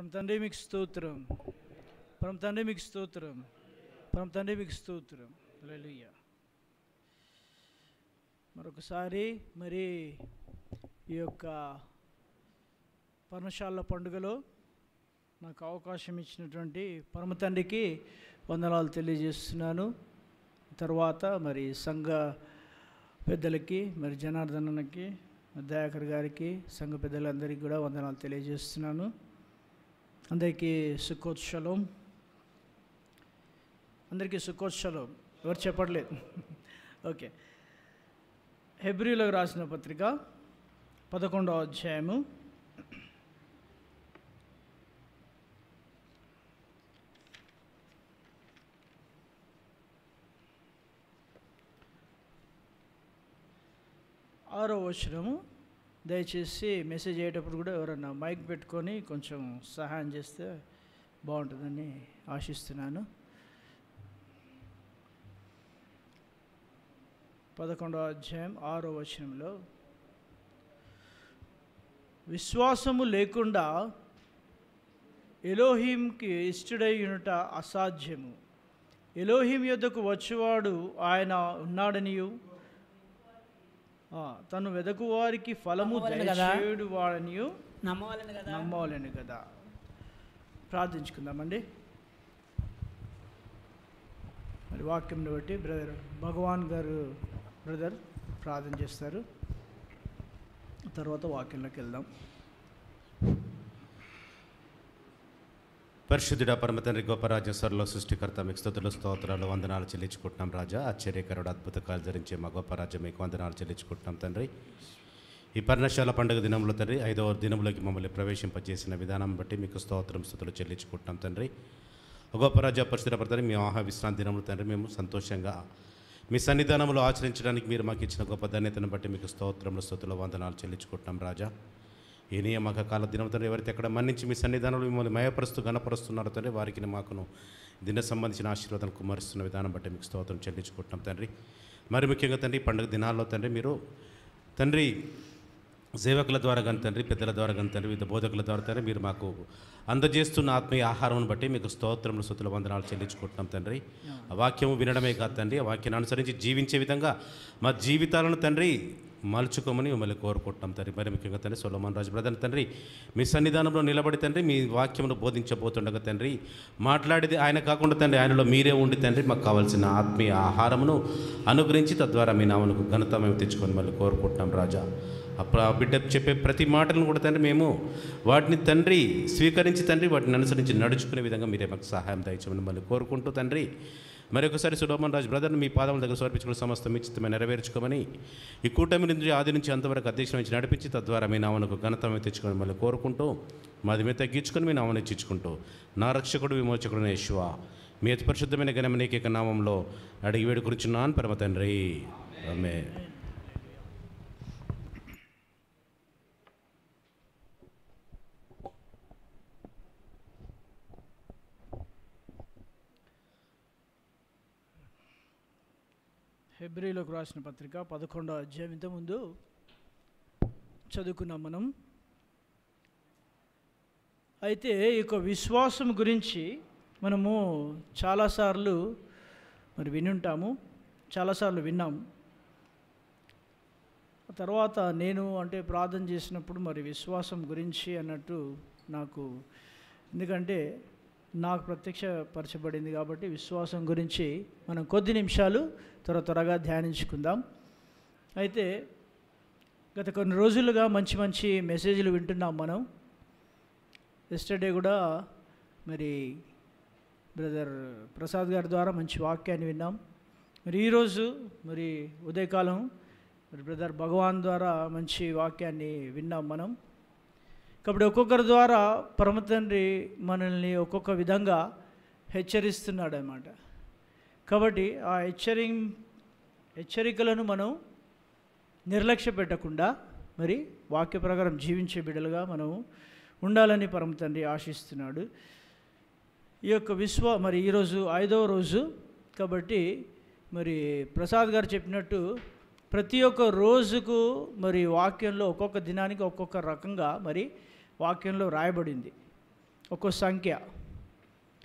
పరమ తండ్రి మీకు స్తోత్రం పరమ తండ్రి మీకు స్తోత్రం పరమ తండ్రి మీకు స్తోత్రం లలియ మరొకసారి మరి ఈ యొక్క పర్ణశాల పండుగలో నాకు అవకాశం ఇచ్చినటువంటి పరమ తండ్రికి వందనాలు తెలియజేస్తున్నాను తర్వాత మరి సంఘ పెద్దలకి మరి జనార్దనకి దయాకర్ గారికి సంఘ పెద్దలందరికీ కూడా వందనాలు తెలియజేస్తున్నాను అందరికీ సుఖోత్ షలోం అందరికీ సుఖోత్ షలోం ఎవరు చెప్పట్లేదు ఓకే హెబ్రిలోకి రాసిన పత్రిక పదకొండవ అధ్యాయము ఆరో వచనము దయచేసి మెసేజ్ అయ్యేటప్పుడు కూడా ఎవరన్నా మైక్ పెట్టుకొని కొంచెం సహాయం చేస్తే బాగుంటుందని ఆశిస్తున్నాను పదకొండవ అధ్యాయం ఆరో వచనంలో విశ్వాసము లేకుండా ఎలోహీంకి ఇష్టడై ఉనుట అసాధ్యము ఎలోహీం యొద్దకు వచ్చేవాడు ఆయన ఉన్నాడనియు తను వారికి ఫలము దయచేయుడు వాడని నమ్మవాలని కదా కదా ప్రార్థించుకుందామండి మరి వాక్యంని బట్టి బ్రదర్ భగవాన్ గారు బ్రదర్ ప్రార్థన చేస్తారు తర్వాత వాక్యంలోకి వెళ్దాం పరిశుద్ధుడ పరమతండ్రి గొప్ప రాజ్య సృష్టికర్త మీకు స్థుతులు స్తోత్రాలు వందనాలు చెల్లించుకుంటున్నాం రాజా ఆశ్చర్యకరుడు అద్భుతకాలు ధరించే మా గొప్ప రాజ్యం మీకు వందనాలు చెల్లించుకుంటున్నాం తండ్రి ఈ పర్ణశాల పండుగ దినంలో తండ్రి ఐదవ దినంలోకి మమ్మల్ని ప్రవేశింపజేసిన విధానం బట్టి మీకు స్తోత్రం స్థుతులు చెల్లించుకుంటున్నాం తండ్రి గొప్ప రాజా పడతారు మీ ఆహా విశ్రాంతి దినంలో తండ్రి మేము సంతోషంగా మీ సన్నిధానంలో ఆచరించడానికి మీరు మాకు ఇచ్చిన గొప్ప ధన్యతను బట్టి మీకు స్తోత్రంలో స్థుతులు వందనాలు చెల్లించుకుంటున్నాం రాజా ఏనే మగకాల కాల ఎవరైతే ఎక్కడ మన్నించి మీ సన్నిధానంలో మిమ్మల్ని మయపరుస్తూ గణపరుస్తున్నారో తండ్రి వారికి మాకును దిన సంబంధించిన ఆశీర్వాదాలు కుమరిస్తున్న విధానం బట్టి మీకు స్తోత్రం చెల్లించుకుంటున్నాం తండ్రి మరి ముఖ్యంగా తండ్రి పండుగ దినాల్లో తండ్రి మీరు తండ్రి సేవకుల ద్వారా కానీ తండ్రి పెద్దల ద్వారా కానీ తండ్రి వివిధ బోధకుల ద్వారా తండ్రి మీరు మాకు అందజేస్తున్న ఆత్మీయ ఆహారం బట్టి మీకు స్తోత్రములు సుతుల వందనాలు చెల్లించుకుంటున్నాం తండ్రి వాక్యము వినడమే కాదు తండ్రి ఆ వాక్యాన్ని అనుసరించి జీవించే విధంగా మా జీవితాలను తండ్రి మలుచుకోమని మిమ్మల్ని కోరుకుంటాం తండ్రి మరి ముఖ్యంగా తండ్రి సొలమాన్ రాజు ప్రధాన తండ్రి మీ సన్నిధానంలో నిలబడి తండ్రి మీ వాక్యమును బోధించబోతుండగా తండ్రి మాట్లాడేది ఆయన కాకుండా తండ్రి ఆయనలో మీరే ఉండి తండ్రి మాకు కావాల్సిన ఆత్మీయ ఆహారమును అనుగ్రహించి తద్వారా మీ నామను ఘనత మేము తెచ్చుకొని మళ్ళీ కోరుకుంటున్నాం రాజా అప్పుడు ఆ బిడ్డ చెప్పే ప్రతి మాటలను కూడా తండ్రి మేము వాటిని తండ్రి స్వీకరించి తండ్రి వాటిని అనుసరించి నడుచుకునే విధంగా మీరే మాకు సహాయం దయచేయమని మళ్ళీ కోరుకుంటూ తండ్రి మరొకసారి సుడోమన్ రాజు బ్రదర్ మీ పాదముల దగ్గర సమర్పించుకున్న సమస్త మిచితమే నెరవేర్చుకోమని ఈ కూటమి నుంచి ఆది నుంచి అంతవరకు అధ్యక్షం నుంచి నడిపించి తద్వారా మీ నామనకు ఘనతమే తెచ్చుకొని మళ్ళీ కోరుకుంటూ మాది మీద తగ్గించుకొని మీ నామని ఇచ్చించుకుంటూ నా రక్షకుడు విమోచకుడు నేశ్వ మీ అతి పరిశుద్ధమైన గణమనేక నామంలో అడిగి చిన్నాను పరమ తండ్రి ఆమె హెబ్రిలోకి రాసిన పత్రిక పదకొండో అధ్యాయం ఇంతకుముందు చదువుకున్నాం మనం అయితే ఈ యొక్క విశ్వాసం గురించి మనము చాలాసార్లు మరి వినుంటాము చాలాసార్లు విన్నాము తర్వాత నేను అంటే ప్రార్థన చేసినప్పుడు మరి విశ్వాసం గురించి అన్నట్టు నాకు ఎందుకంటే నాకు ప్రత్యక్షపరచబడింది కాబట్టి విశ్వాసం గురించి మనం కొద్ది నిమిషాలు త్వర త్వరగా ధ్యానించుకుందాం అయితే గత కొన్ని రోజులుగా మంచి మంచి మెసేజ్లు వింటున్నాం మనం ఎస్టర్డే కూడా మరి బ్రదర్ ప్రసాద్ గారి ద్వారా మంచి వాక్యాన్ని విన్నాం మరి ఈరోజు మరి ఉదయకాలం మరి బ్రదర్ భగవాన్ ద్వారా మంచి వాక్యాన్ని విన్నాం మనం కాబట్టి ఒక్కొక్కరి ద్వారా పరమ తండ్రి మనల్ని ఒక్కొక్క విధంగా హెచ్చరిస్తున్నాడు అన్నమాట కాబట్టి ఆ హెచ్చరి హెచ్చరికలను మనం నిర్లక్ష్య పెట్టకుండా మరి వాక్య ప్రకారం జీవించే బిడ్డలుగా మనం ఉండాలని పరమ తండ్రి ఆశిస్తున్నాడు ఈ యొక్క విశ్వ మరి ఈరోజు ఐదవ రోజు కాబట్టి మరి ప్రసాద్ గారు చెప్పినట్టు ప్రతి ఒక్క రోజుకు మరి వాక్యంలో ఒక్కొక్క దినానికి ఒక్కొక్క రకంగా మరి వాక్యంలో రాయబడింది ఒక్కో సంఖ్య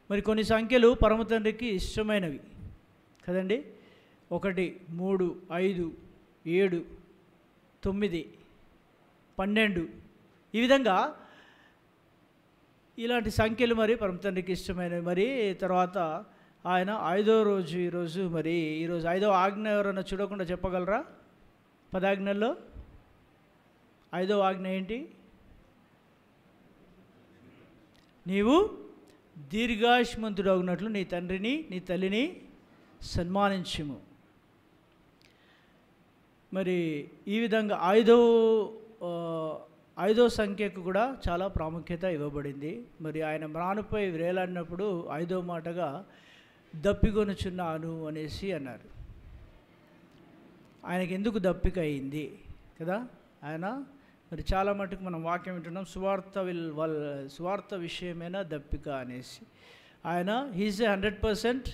మరి కొన్ని సంఖ్యలు పరమ తండ్రికి ఇష్టమైనవి కదండి ఒకటి మూడు ఐదు ఏడు తొమ్మిది పన్నెండు ఈ విధంగా ఇలాంటి సంఖ్యలు మరి పరమ తండ్రికి ఇష్టమైనవి మరి తర్వాత ఆయన ఐదో రోజు ఈరోజు మరి ఈరోజు ఐదో ఆజ్ఞ ఎవరన్నా చూడకుండా చెప్పగలరా పదాజ్ఞల్లో ఐదో ఆజ్ఞ ఏంటి నీవు దీర్ఘాయుష్మంతుడగునట్లు నీ తండ్రిని నీ తల్లిని సన్మానించము మరి ఈ విధంగా ఐదో ఐదో సంఖ్యకు కూడా చాలా ప్రాముఖ్యత ఇవ్వబడింది మరి ఆయన మ్రానుపై వేలాడినప్పుడు ఐదో మాటగా దప్పికొనుచున్నాను అనేసి అన్నారు ఆయనకి ఎందుకు దప్పిక అయింది కదా ఆయన మరి చాలా మటుకు మనం వాక్యం వింటున్నాం సువార్త విల్ వాళ్ళ సువార్త విషయమైన దప్పిక అనేసి ఆయన he is a hundred percent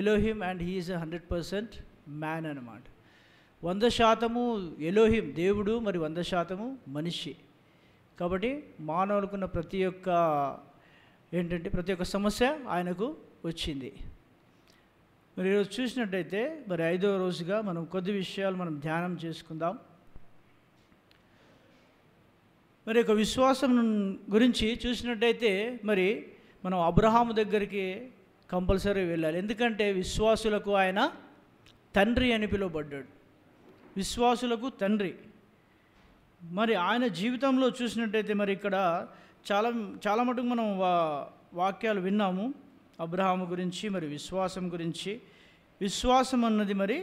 Elohim and he is a hundred percent man అనమాట వంద శాతము ఎలోహిం దేవుడు మరి వంద శాతము మనిషి కాబట్టి మానవులకున్న ప్రతి ఒక్క ఏంటంటే ప్రతి ఒక్క సమస్య ఆయనకు వచ్చింది మరి ఈరోజు చూసినట్టయితే మరి ఐదో రోజుగా మనం కొద్ది విషయాలు మనం ధ్యానం చేసుకుందాం మరి యొక్క విశ్వాసం గురించి చూసినట్టయితే మరి మనం అబ్రహాము దగ్గరికి కంపల్సరీ వెళ్ళాలి ఎందుకంటే విశ్వాసులకు ఆయన తండ్రి అని పిలువబడ్డాడు విశ్వాసులకు తండ్రి మరి ఆయన జీవితంలో చూసినట్టయితే మరి ఇక్కడ చాలా చాలా మటుకు మనం వా వాక్యాలు విన్నాము అబ్రహాము గురించి మరి విశ్వాసం గురించి విశ్వాసం అన్నది మరి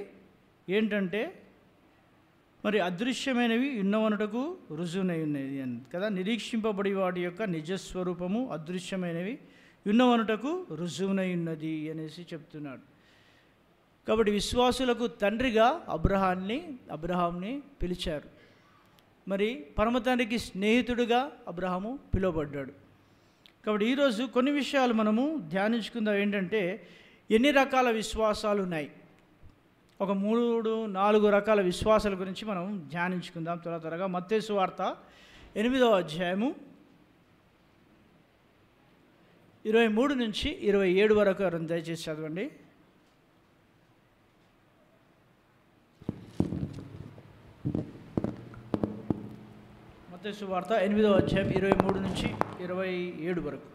ఏంటంటే మరి అదృశ్యమైనవి ఉన్నవనుటకు రుజువునై ఉన్నది అని కదా నిరీక్షింపబడి వాటి యొక్క నిజస్వరూపము అదృశ్యమైనవి ఉన్నవనుటకు రుజువునై ఉన్నది అనేసి చెప్తున్నాడు కాబట్టి విశ్వాసులకు తండ్రిగా అబ్రహాన్ని అబ్రహాంని పిలిచారు మరి పరమతండ్రికి స్నేహితుడుగా అబ్రహాము పిలువబడ్డాడు కాబట్టి ఈరోజు కొన్ని విషయాలు మనము ధ్యానించుకుందాం ఏంటంటే ఎన్ని రకాల విశ్వాసాలు ఉన్నాయి ఒక మూడు నాలుగు రకాల విశ్వాసాల గురించి మనం ధ్యానించుకుందాం త్వర త్వరగా మత్తేసు వార్త ఎనిమిదవ అధ్యాయము ఇరవై మూడు నుంచి ఇరవై ఏడు వరకు దయచేసి చదవండి మత్తేసు వార్త ఎనిమిదవ అధ్యాయం ఇరవై మూడు నుంచి ఇరవై ఏడు వరకు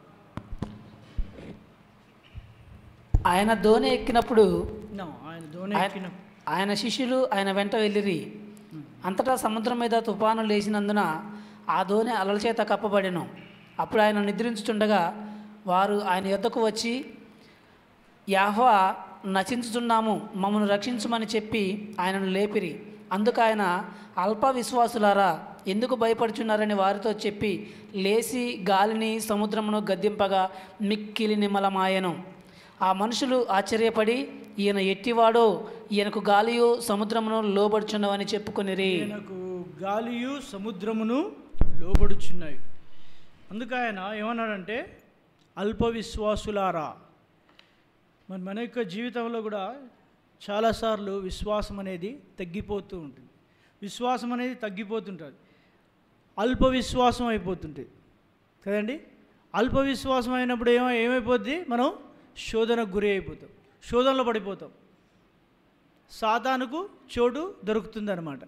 ఆయన దోణి ఎక్కినప్పుడు ఆయన శిష్యులు ఆయన వెంట వెళ్ళిరి అంతటా సముద్రం మీద తుఫాను లేచినందున ఆ దోణి అలల చేత కప్పబడిను అప్పుడు ఆయన నిద్రించుచుండగా వారు ఆయన యుద్ధకు వచ్చి యాహ్వా నచించుతున్నాము మమ్మను రక్షించమని చెప్పి ఆయనను లేపిరి అందుకు ఆయన అల్ప విశ్వాసులారా ఎందుకు భయపడుచున్నారని వారితో చెప్పి లేచి గాలిని సముద్రమును గద్దింపగా మిక్కిలి నిమ్మలమాయను ఆ మనుషులు ఆశ్చర్యపడి ఈయన ఎట్టివాడో ఈయనకు గాలియు సముద్రమును లోబడుచున్నావని చెప్పుకుని ఈయనకు గాలియు సముద్రమును లోబడుచున్నాయి అందుకు ఆయన ఏమన్నాడంటే అల్ప విశ్వాసులారా మరి మన యొక్క జీవితంలో కూడా చాలాసార్లు విశ్వాసం అనేది తగ్గిపోతూ ఉంటుంది విశ్వాసం అనేది తగ్గిపోతుంటుంది అల్ప విశ్వాసం అయిపోతుంటుంది కదండి అల్ప విశ్వాసం అయినప్పుడు ఏమో ఏమైపోద్ది మనం శోధనకు గురి అయిపోతాం శోధనలో పడిపోతాం సాతానుకు చోటు దొరుకుతుందన్నమాట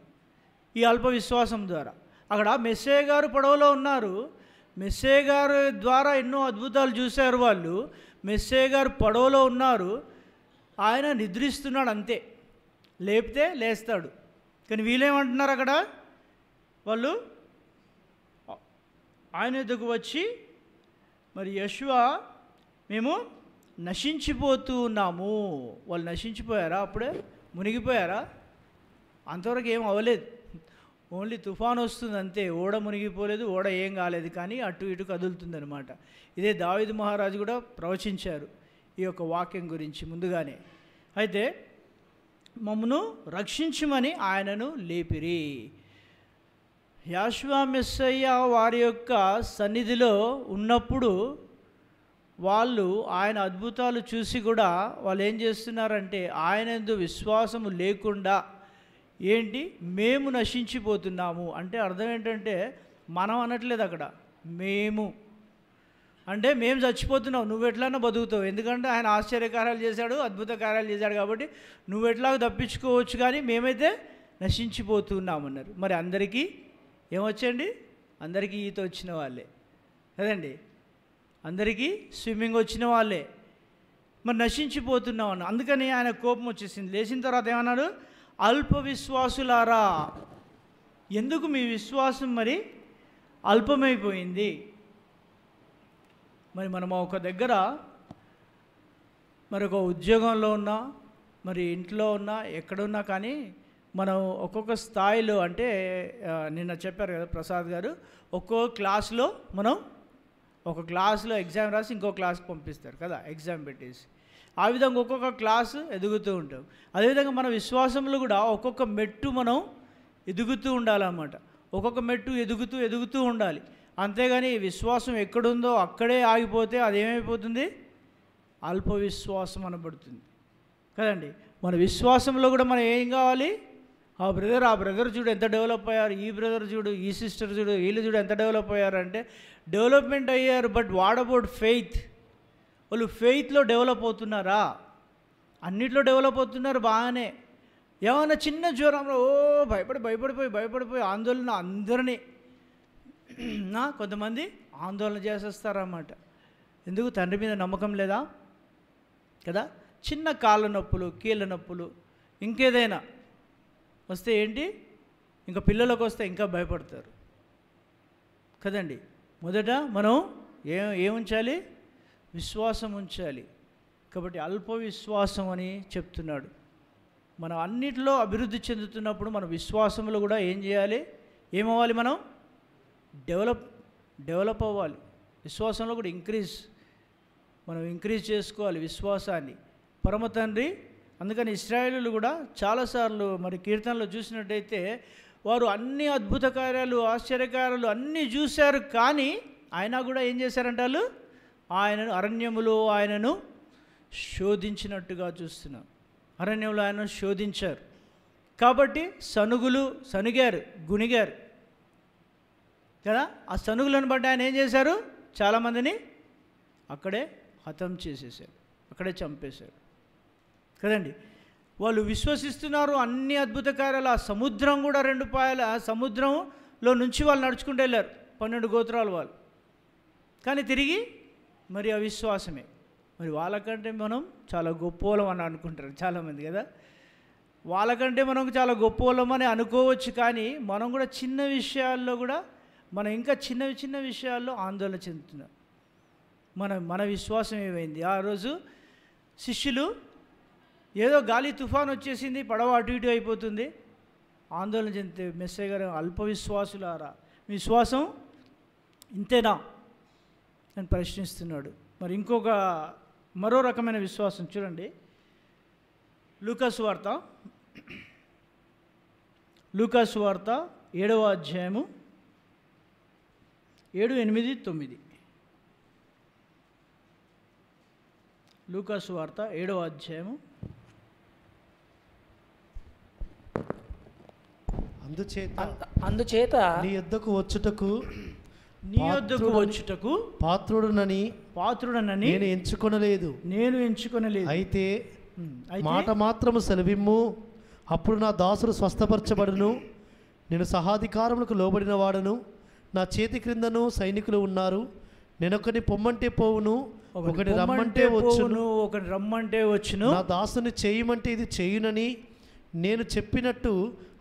ఈ అల్ప విశ్వాసం ద్వారా అక్కడ మెస్సే గారు పడవలో ఉన్నారు మెస్సే గారు ద్వారా ఎన్నో అద్భుతాలు చూశారు వాళ్ళు మెస్సే గారు పడవలో ఉన్నారు ఆయన నిద్రిస్తున్నాడు అంతే లేపితే లేస్తాడు కానీ వీళ్ళేమంటున్నారు అక్కడ వాళ్ళు ఆయన ఎదుగు వచ్చి మరి యశ్వ మేము నశించిపోతూ ఉన్నాము వాళ్ళు నశించిపోయారా అప్పుడే మునిగిపోయారా అంతవరకు ఏం అవ్వలేదు ఓన్లీ తుఫాన్ వస్తుంది అంతే ఓడ మునిగిపోలేదు ఓడ ఏం కాలేదు కానీ అటు ఇటు కదులుతుందనమాట ఇదే దావిద్ మహారాజు కూడా ప్రవచించారు ఈ యొక్క వాక్యం గురించి ముందుగానే అయితే మమ్మను రక్షించమని ఆయనను లేపిరి యాశ్వామిస్సయ్య వారి యొక్క సన్నిధిలో ఉన్నప్పుడు వాళ్ళు ఆయన అద్భుతాలు చూసి కూడా వాళ్ళు ఏం చేస్తున్నారంటే ఆయన ఎందు విశ్వాసము లేకుండా ఏంటి మేము నశించిపోతున్నాము అంటే అర్థం ఏంటంటే మనం అనట్లేదు అక్కడ మేము అంటే మేము చచ్చిపోతున్నావు నువ్వు ఎట్లన్నా బతుకుతావు ఎందుకంటే ఆయన ఆశ్చర్యకార్యాలు చేశాడు అద్భుత కార్యాలు చేశాడు కాబట్టి నువ్వు ఎట్లా తప్పించుకోవచ్చు కానీ మేమైతే నశించిపోతున్నామన్నారు మరి అందరికీ ఏమొచ్చండి అందరికీ ఈత వచ్చిన వాళ్ళే కదండి అందరికీ స్విమ్మింగ్ వచ్చిన వాళ్ళే మరి నశించిపోతున్నామని అందుకని ఆయన కోపం వచ్చేసింది లేచిన తర్వాత ఏమన్నాడు అల్ప విశ్వాసులారా ఎందుకు మీ విశ్వాసం మరి అల్పమైపోయింది మరి మనం ఒక దగ్గర మరి ఒక ఉద్యోగంలో ఉన్నా మరి ఇంట్లో ఉన్నా ఎక్కడున్నా కానీ మనం ఒక్కొక్క స్థాయిలో అంటే నిన్న చెప్పారు కదా ప్రసాద్ గారు ఒక్కో క్లాస్లో మనం ఒక క్లాస్లో ఎగ్జామ్ రాసి ఇంకో క్లాస్కి పంపిస్తారు కదా ఎగ్జామ్ పెట్టేసి ఆ విధంగా ఒక్కొక్క క్లాస్ ఎదుగుతూ ఉంటాం అదేవిధంగా మన విశ్వాసంలో కూడా ఒక్కొక్క మెట్టు మనం ఎదుగుతూ ఉండాలన్నమాట ఒక్కొక్క మెట్టు ఎదుగుతూ ఎదుగుతూ ఉండాలి అంతేగాని విశ్వాసం ఎక్కడుందో అక్కడే ఆగిపోతే అదేమైపోతుంది అల్ప విశ్వాసం అనబడుతుంది కదండి మన విశ్వాసంలో కూడా మనం ఏం కావాలి ఆ బ్రదర్ ఆ బ్రదర్ చూడు ఎంత డెవలప్ అయ్యారు ఈ బ్రదర్ చూడు ఈ సిస్టర్ చూడు వీళ్ళు చూడు ఎంత డెవలప్ అయ్యారు అంటే డెవలప్మెంట్ అయ్యారు బట్ వాట్ అబౌట్ ఫెయిత్ వాళ్ళు ఫెయిత్లో డెవలప్ అవుతున్నారా అన్నిట్లో డెవలప్ అవుతున్నారు బాగానే ఏమైనా చిన్న జ్వరంలో ఓ భయపడి భయపడిపోయి భయపడిపోయి ఆందోళన అందరినీ కొంతమంది ఆందోళన చేసేస్తారన్నమాట ఎందుకు తండ్రి మీద నమ్మకం లేదా కదా చిన్న కాళ్ళ నొప్పులు కీళ్ళ నొప్పులు ఇంకేదైనా వస్తే ఏంటి ఇంకా పిల్లలకు వస్తే ఇంకా భయపడతారు కదండి మొదట మనం ఏ ఏముంచాలి విశ్వాసం ఉంచాలి కాబట్టి అల్ప విశ్వాసం అని చెప్తున్నాడు మనం అన్నిటిలో అభివృద్ధి చెందుతున్నప్పుడు మన విశ్వాసంలో కూడా ఏం చేయాలి ఏమవ్వాలి మనం డెవలప్ డెవలప్ అవ్వాలి విశ్వాసంలో కూడా ఇంక్రీజ్ మనం ఇంక్రీజ్ చేసుకోవాలి విశ్వాసాన్ని పరమ తండ్రి అందుకని ఇస్రాయలు కూడా చాలాసార్లు మరి కీర్తనలు చూసినట్టయితే వారు అన్ని అద్భుత కార్యాలు ఆశ్చర్యకార్యాలు అన్నీ చూశారు కానీ ఆయన కూడా ఏం చేశారంట వాళ్ళు ఆయనను అరణ్యములో ఆయనను శోధించినట్టుగా చూస్తున్నాం అరణ్యంలో ఆయనను శోధించారు కాబట్టి సనుగులు సనుగారు గునిగారు కదా ఆ సనుగులను బట్టి ఆయన ఏం చేశారు చాలామందిని అక్కడే హతం చేసేసారు అక్కడే చంపేశారు కదండి వాళ్ళు విశ్వసిస్తున్నారు అన్ని అద్భుత కార్యాలు ఆ సముద్రం కూడా రెండు పాయల సముద్రంలో నుంచి వాళ్ళు నడుచుకుంటూ వెళ్ళారు పన్నెండు గోత్రాలు వాళ్ళు కానీ తిరిగి మరి అవిశ్వాసమే మరి వాళ్ళకంటే మనం చాలా గొప్పోలం అని అనుకుంటారు చాలామంది కదా వాళ్ళకంటే మనం చాలా గొప్పోలం అని అనుకోవచ్చు కానీ మనం కూడా చిన్న విషయాల్లో కూడా మనం ఇంకా చిన్న చిన్న విషయాల్లో ఆందోళన చెందుతున్నాం మన మన విశ్వాసం ఏమైంది ఆ రోజు శిష్యులు ఏదో గాలి తుఫాన్ వచ్చేసింది పడవ అటు ఇటు అయిపోతుంది ఆందోళన చెందితే మెస్సే గారు అల్ప అల్పవిశ్వాసులారా విశ్వాసం ఇంతేనా అని ప్రశ్నిస్తున్నాడు మరి ఇంకొక మరో రకమైన విశ్వాసం చూడండి లూకాస్ వార్త లూకాస్ వార్త ఏడవ అధ్యాయము ఏడు ఎనిమిది తొమ్మిది లూకాసు వార్త ఏడవ అధ్యాయము అందుచేత అందుచేత నీ యొద్దకు వచ్చుటకు నీ యుద్ధకు వచ్చుటకు పాత్రుడునని పాత్రుడనని నేను ఎంచుకొనలేదు నేను ఎంచుకొనలేదు అయితే మాట మాత్రము సెలవిమ్ము అప్పుడు నా దాసుడు స్వస్థపరచబడును నేను సహాధికారములకు లోబడిన వాడను నా చేతి క్రిందను సైనికులు ఉన్నారు నేనొకటి పొమ్మంటే పోవును ఒకటి రమ్మంటే వచ్చును ఒకటి రమ్మంటే వచ్చును నా దాసుని చేయమంటే ఇది చేయునని నేను చెప్పినట్టు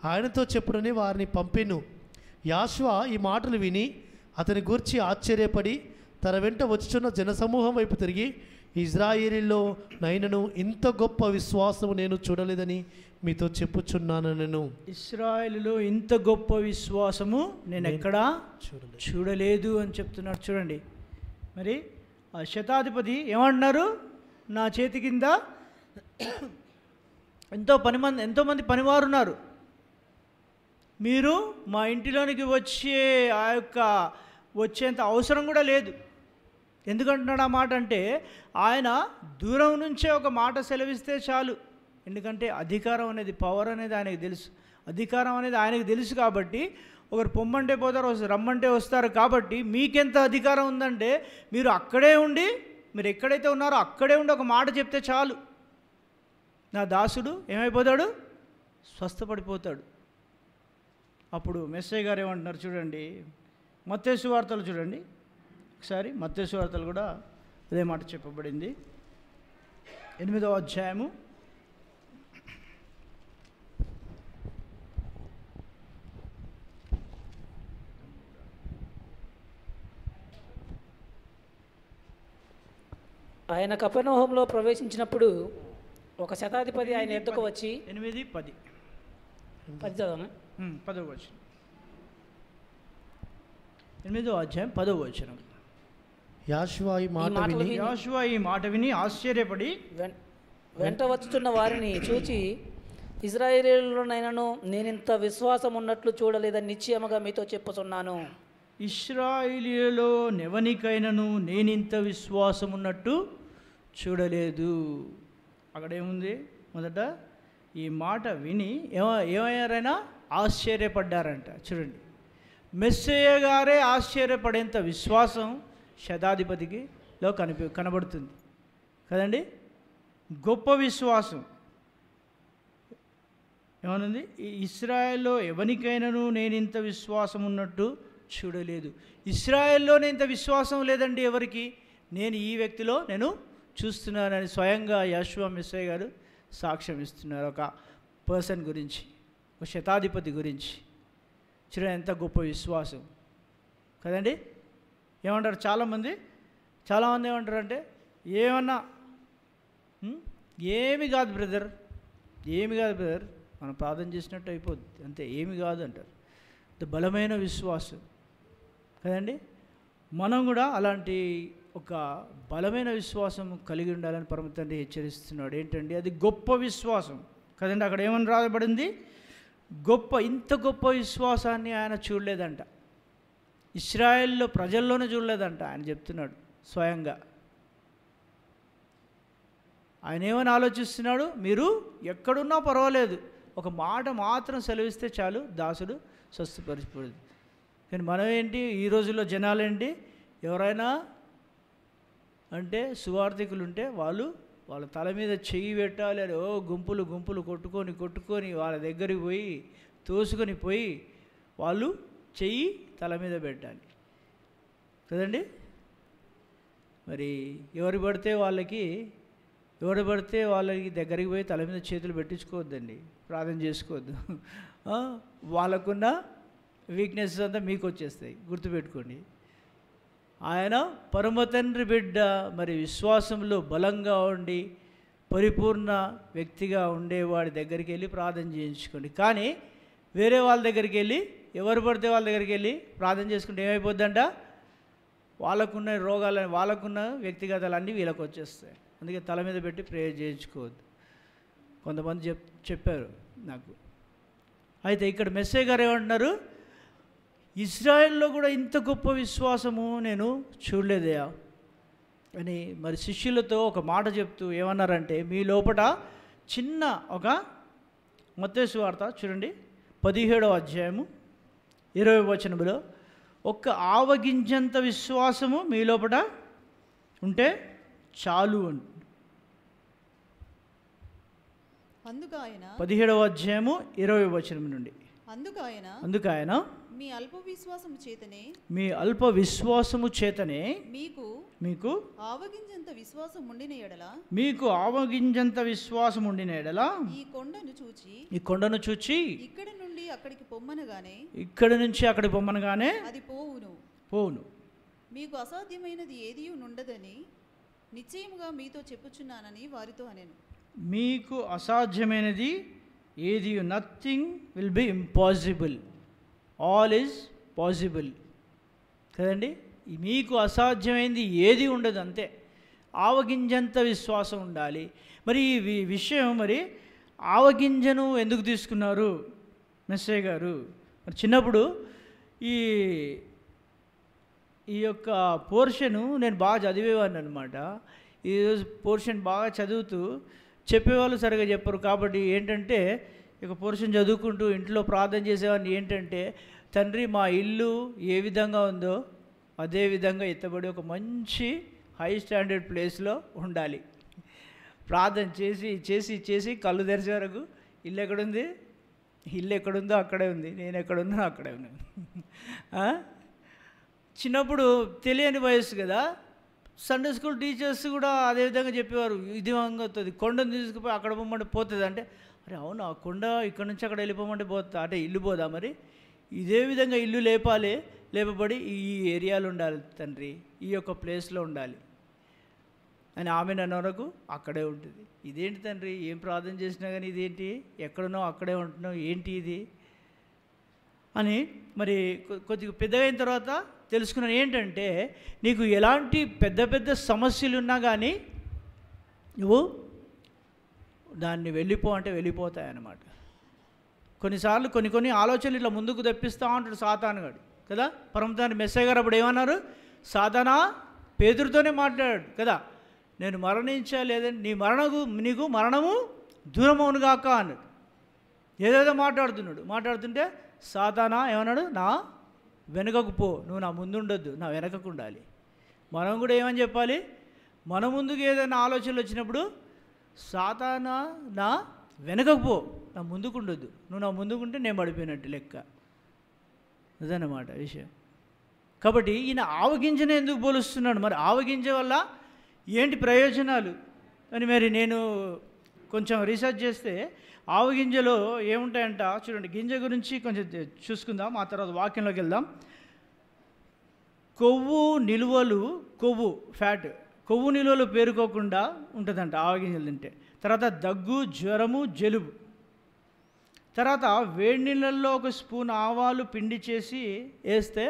ఆయనతో చెప్పుడని వారిని పంపిను యాశ్వా ఈ మాటలు విని అతని గూర్చి ఆశ్చర్యపడి తన వెంట వచ్చుచున్న జనసమూహం వైపు తిరిగి ఇజ్రాయిలీలో నైనను ఇంత గొప్ప విశ్వాసము నేను చూడలేదని మీతో చెప్పుచున్నాను నేను ఇస్రాయేల్లో ఇంత గొప్ప విశ్వాసము నేను ఎక్కడా చూడలేదు అని చెప్తున్నాడు చూడండి మరి ఆ శతాధిపతి ఏమంటున్నారు నా చేతి కింద ఎంతో పని మంది ఎంతోమంది పనివారు ఉన్నారు మీరు మా ఇంటిలోనికి వచ్చే ఆ యొక్క వచ్చేంత అవసరం కూడా లేదు ఎందుకంటున్నాడు ఆ మాట అంటే ఆయన దూరం నుంచే ఒక మాట సెలవిస్తే చాలు ఎందుకంటే అధికారం అనేది పవర్ అనేది ఆయనకు తెలుసు అధికారం అనేది ఆయనకు తెలుసు కాబట్టి ఒకరు పొమ్మంటే పోతారు రమ్మంటే వస్తారు కాబట్టి మీకెంత అధికారం ఉందంటే మీరు అక్కడే ఉండి మీరు ఎక్కడైతే ఉన్నారో అక్కడే ఉండి ఒక మాట చెప్తే చాలు నా దాసుడు ఏమైపోతాడు స్వస్థపడిపోతాడు అప్పుడు మెస్సయ్య గారు ఏమంటున్నారు చూడండి మత్స్సు వార్తలు చూడండి ఒకసారి మత్స్సు వార్తలు కూడా అదే మాట చెప్పబడింది ఎనిమిదవ అధ్యాయము ఆయన కపనోహంలో ప్రవేశించినప్పుడు ఒక శతాధిపతి ఆయన ఎద్దుకు వచ్చి ఎనిమిది పది పది చదవనా పదవ వచ్చిన ఎనిమిదో అధ్యాయం పదవ వచ్చిన యాశ్వాయి మాట విని యాశ్వాయి మాట విని ఆశ్చర్యపడి వెంట వస్తున్న వారిని చూచి నేను ఇంత విశ్వాసం ఉన్నట్లు చూడలేదని నిశ్చయముగా మీతో చెప్పుతున్నాను ఇస్రాయిలీలో నెవనికైనను నేనింత విశ్వాసం ఉన్నట్టు చూడలేదు అక్కడ ఏముంది మొదట ఈ మాట విని ఏమ ఏమయ్యారైనా ఆశ్చర్యపడ్డారంట చూడండి మెస్సయ్య గారే ఆశ్చర్యపడేంత విశ్వాసం శతాధిపతికి లో కనిపి కనబడుతుంది కదండి గొప్ప విశ్వాసం ఏమనుంది ఇస్రాయల్లో ఎవరికైనాను నేను ఇంత విశ్వాసం ఉన్నట్టు చూడలేదు ఇస్రాయల్లో నేను ఇంత విశ్వాసం లేదండి ఎవరికి నేను ఈ వ్యక్తిలో నేను చూస్తున్నారని స్వయంగా యశువ మిశ్రయ్య గారు సాక్ష్యం ఇస్తున్నారు ఒక పర్సన్ గురించి ఒక శతాధిపతి గురించి చూడండి ఎంత గొప్ప విశ్వాసం కదండి ఏమంటారు చాలామంది చాలామంది ఏమంటారు అంటే ఏమన్నా ఏమి కాదు బ్రదర్ ఏమి కాదు బ్రదర్ మనం ప్రార్థన చేసినట్టు అయిపోద్ది అంతే ఏమి కాదు అంటారు బలమైన విశ్వాసం కదండి మనం కూడా అలాంటి ఒక బలమైన విశ్వాసం కలిగి ఉండాలని పరమ తండ్రి హెచ్చరిస్తున్నాడు ఏంటండి అది గొప్ప విశ్వాసం కదండి అక్కడ ఏమని రాయబడింది గొప్ప ఇంత గొప్ప విశ్వాసాన్ని ఆయన చూడలేదంట ఇస్రాయెల్లో ప్రజల్లోనే చూడలేదంట ఆయన చెప్తున్నాడు స్వయంగా ఆయన ఏమని ఆలోచిస్తున్నాడు మీరు ఎక్కడున్నా పర్వాలేదు ఒక మాట మాత్రం సెలవిస్తే చాలు దాసుడు స్వస్థపరిచిపోయింది కానీ మనం ఏంటి ఈ రోజుల్లో జనాలేంటి ఎవరైనా అంటే సువార్థికులు ఉంటే వాళ్ళు వాళ్ళ తల మీద చెయ్యి పెట్టాలి అని ఓ గుంపులు గుంపులు కొట్టుకొని కొట్టుకొని వాళ్ళ దగ్గరికి పోయి తోసుకొని పోయి వాళ్ళు చెయ్యి తల మీద పెట్టాలి కదండి మరి ఎవరు పడితే వాళ్ళకి ఎవరు పడితే వాళ్ళకి దగ్గరికి పోయి తల మీద చేతులు పెట్టించుకోవద్దండి ప్రార్థన చేసుకోవద్దు వాళ్ళకున్న వీక్నెస్ అంతా మీకు వచ్చేస్తాయి గుర్తుపెట్టుకోండి ఆయన పరమ తండ్రి బిడ్డ మరి విశ్వాసంలో బలంగా ఉండి పరిపూర్ణ వ్యక్తిగా ఉండేవాడి దగ్గరికి వెళ్ళి ప్రార్థన చేయించుకోండి కానీ వేరే వాళ్ళ దగ్గరికి వెళ్ళి ఎవరు పడితే వాళ్ళ దగ్గరికి వెళ్ళి ప్రార్థన చేసుకుంటే ఏమైపోద్దంట వాళ్ళకున్న రోగాలని వాళ్ళకున్న వ్యక్తిగతాలన్నీ వీళ్ళకి వచ్చేస్తాయి అందుకే తల మీద పెట్టి ప్రేయర్ చేయించుకోవద్దు కొంతమంది చెప్ చెప్పారు నాకు అయితే ఇక్కడ మెస్సే గారు ఏమంటున్నారు ఇజ్రాయెల్లో కూడా ఇంత గొప్ప విశ్వాసము నేను చూడలేదయా అని మరి శిష్యులతో ఒక మాట చెప్తూ ఏమన్నారంటే మీ లోపట చిన్న ఒక మత్స్సు వార్త చూడండి పదిహేడవ అధ్యాయము ఇరవై వచనములో ఒక్క ఆవగింజంత విశ్వాసము మీ లోపట ఉంటే చాలు అని అందుకు ఆయన పదిహేడవ అధ్యాయము ఇరవై వచనం నుండి అందుకు ఆయన అందుకు ఆయన మీ అల్ప విశ్వాసము చేతనే మీ అల్ప విశ్వాసము చేతనే మీకు మీకు ఆవగింజంత విశ్వాసం ఉండిన ఎడల మీకు ఆవగింజంత విశ్వాసం ఉండిన ఎడల ఈ కొండను చూచి ఈ కొండను చూచి ఇక్కడ నుండి అక్కడికి పొమ్మనగానే ఇక్కడ నుంచి అక్కడికి పొమ్మనగానే అది పోవును పోవును మీకు అసాధ్యమైనది ఏది ఉండదని నిశ్చయముగా మీతో చెప్పుచున్నానని వారితో అనేను మీకు అసాధ్యమైనది ఏది nothing will be impossible all is possible కదండి మీకు అసాధ్యమైంది ఏది ఉండదు అంతే ఆవగింజంత విశ్వాసం ఉండాలి మరి ఈ విషయం మరి ఆవగింజను ఎందుకు తీసుకున్నారు మెస్సే గారు మరి చిన్నప్పుడు ఈ ఈ యొక్క పోర్షను నేను బాగా చదివేవాడిని అనమాట ఈరోజు పోర్షన్ బాగా చదువుతూ చెప్పేవాళ్ళు సరిగా చెప్పరు కాబట్టి ఏంటంటే ఇక పురుషుని చదువుకుంటూ ఇంట్లో ప్రార్థన చేసేవాడిని ఏంటంటే తండ్రి మా ఇల్లు ఏ విధంగా ఉందో అదే విధంగా ఎత్తబడి ఒక మంచి హై స్టాండర్డ్ ప్లేస్లో ఉండాలి ప్రార్థన చేసి చేసి చేసి కళ్ళు తెరిచే వరకు ఇల్లు ఎక్కడుంది ఇల్లు ఎక్కడుందో అక్కడే ఉంది నేను ఎక్కడున్నా అక్కడే ఉన్నాను చిన్నప్పుడు తెలియని వయసు కదా సండే స్కూల్ టీచర్స్ కూడా అదే విధంగా చెప్పేవారు ఇది వస్తుంది కొండను తీసుకుపోయి అక్కడ పొమ్మంటే పోతుంది అంటే అరే అవును ఆ కొండ ఇక్కడ నుంచి అక్కడ వెళ్ళిపోమంటే పోతా అంటే ఇల్లు పోదా మరి ఇదే విధంగా ఇల్లు లేపాలి లేపబడి ఈ ఏరియాలో ఉండాలి తండ్రి ఈ యొక్క ప్లేస్లో ఉండాలి అని ఆమె వరకు అక్కడే ఉంటుంది ఇదేంటి తండ్రి ఏం ప్రార్థన చేసినా కానీ ఇదేంటి ఎక్కడనో అక్కడే ఉంటున్నావు ఏంటి ఇది అని మరి కొద్దిగా పెద్దగైన తర్వాత తెలుసుకున్నాను ఏంటంటే నీకు ఎలాంటి పెద్ద పెద్ద సమస్యలు ఉన్నా కానీ నువ్వు దాన్ని వెళ్ళిపో అంటే వెళ్ళిపోతాయన్నమాట కొన్నిసార్లు కొన్ని కొన్ని ఆలోచనలు ఇట్లా ముందుకు తెప్పిస్తూ ఉంటాడు సాతానుగాడు కదా పరమతాన్ని మెస్సే గారు అప్పుడు ఏమన్నారు సాధనా పేదరితోనే మాట్లాడాడు కదా నేను మరణించలేదని నీ మరణకు నీకు మరణము దూరమవునుగాక అన్నాడు ఏదేదో మాట్లాడుతున్నాడు మాట్లాడుతుంటే సాధనా ఏమన్నాడు నా వెనుకకు పో నువ్వు నా ముందుండొద్దు నా వెనకకు ఉండాలి మనం కూడా ఏమని చెప్పాలి మన ముందుకు ఏదైనా ఆలోచనలు వచ్చినప్పుడు సాధారణ నా వెనకపో నా ముందుకుండొద్దు నువ్వు నా ముందుకుంటే నేను పడిపోయినట్టు లెక్క అదనమాట విషయం కాబట్టి ఈయన ఆవగింజను ఎందుకు పోలుస్తున్నాడు మరి ఆవగింజ వల్ల ఏంటి ప్రయోజనాలు అని మరి నేను కొంచెం రీసెర్చ్ చేస్తే ఆవగింజలో ఏముంటాయంట చూడండి గింజ గురించి కొంచెం చూసుకుందాం ఆ తర్వాత వాక్యంలోకి వెళ్దాం కొవ్వు నిలువలు కొవ్వు ఫ్యాట్ కొవ్వు నిలువలు పేరుకోకుండా ఉంటుందంట ఆవగింజలు తింటే తర్వాత దగ్గు జ్వరము జలుబు తర్వాత వేడి నీళ్ళల్లో ఒక స్పూన్ ఆవాలు పిండి చేసి వేస్తే